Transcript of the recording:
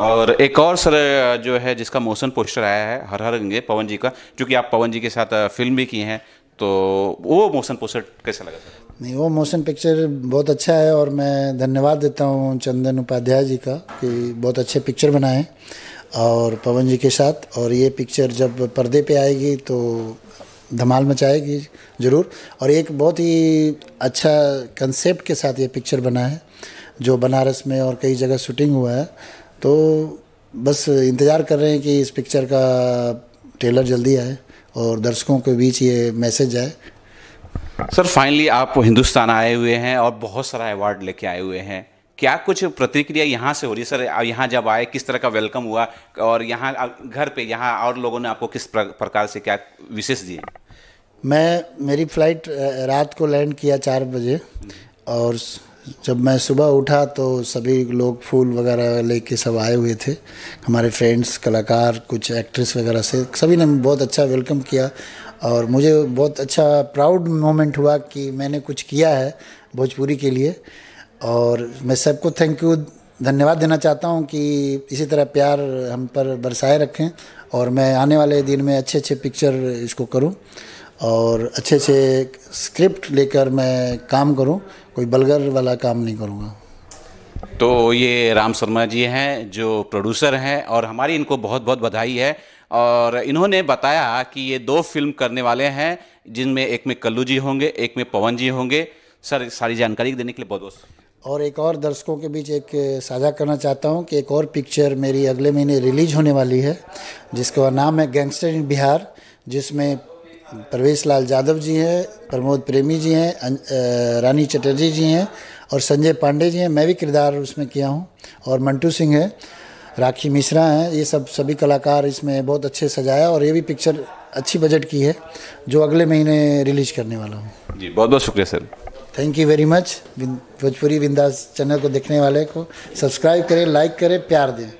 और एक और सर जो है जिसका मोशन पोस्टर आया है हर हर गंगे पवन जी का क्योंकि आप पवन जी के साथ फिल्म भी की हैं तो वो मोशन पोस्टर कैसा लगा सर नहीं वो मोशन पिक्चर बहुत अच्छा है और मैं धन्यवाद देता हूँ चंदन उपाध्याय जी का कि बहुत अच्छे पिक्चर बनाए और पवन जी के साथ और ये पिक्चर जब पर्दे पे आएगी तो धमाल मचाएगी ज़रूर और एक बहुत ही अच्छा कंसेप्ट के साथ ये पिक्चर बना है जो बनारस में और कई जगह शूटिंग हुआ है तो बस इंतज़ार कर रहे हैं कि इस पिक्चर का ट्रेलर जल्दी आए और दर्शकों के बीच ये मैसेज जाए सर फाइनली आप हिंदुस्तान आए हुए हैं और बहुत सारा अवार्ड लेके आए हुए हैं क्या कुछ प्रतिक्रिया यहाँ से हो रही है सर यहाँ जब आए किस तरह का वेलकम हुआ और यहाँ घर पे यहाँ और लोगों ने आपको किस प्रकार से क्या विशेष दिए मैं मेरी फ़्लाइट रात को लैंड किया चार बजे और जब मैं सुबह उठा तो सभी लोग फूल वगैरह लेके सब आए हुए थे हमारे फ्रेंड्स कलाकार कुछ एक्ट्रेस वगैरह से सभी ने बहुत अच्छा वेलकम किया और मुझे बहुत अच्छा प्राउड मोमेंट हुआ कि मैंने कुछ किया है भोजपुरी के लिए और मैं सबको थैंक यू धन्यवाद देना चाहता हूँ कि इसी तरह प्यार हम पर बरसाए रखें और मैं आने वाले दिन में अच्छे अच्छे पिक्चर इसको करूँ और अच्छे से स्क्रिप्ट लेकर मैं काम करूं कोई बलगर वाला काम नहीं करूंगा तो ये राम शर्मा जी हैं जो प्रोड्यूसर हैं और हमारी इनको बहुत बहुत बधाई है और इन्होंने बताया कि ये दो फिल्म करने वाले हैं जिनमें एक में कल्लू जी होंगे एक में पवन जी होंगे सर सारी जानकारी देने के लिए बहुत बहुत और एक और दर्शकों के बीच एक साझा करना चाहता हूँ कि एक और पिक्चर मेरी अगले महीने रिलीज होने वाली है जिसका नाम है गैंगस्टर इन बिहार जिसमें प्रवेश लाल यादव जी हैं प्रमोद प्रेमी जी हैं अं, रानी चटर्जी जी हैं और संजय पांडे जी हैं मैं भी किरदार उसमें किया हूँ और मंटू सिंह है राखी मिश्रा हैं ये सब सभी कलाकार इसमें बहुत अच्छे सजाया और ये भी पिक्चर अच्छी बजट की है जो अगले महीने रिलीज करने वाला हूँ जी बहुत बहुत शुक्रिया sir thank you very much Bhojpuri Bindaas channel को देखने वाले को सब्सक्राइब करें लाइक करें प्यार दें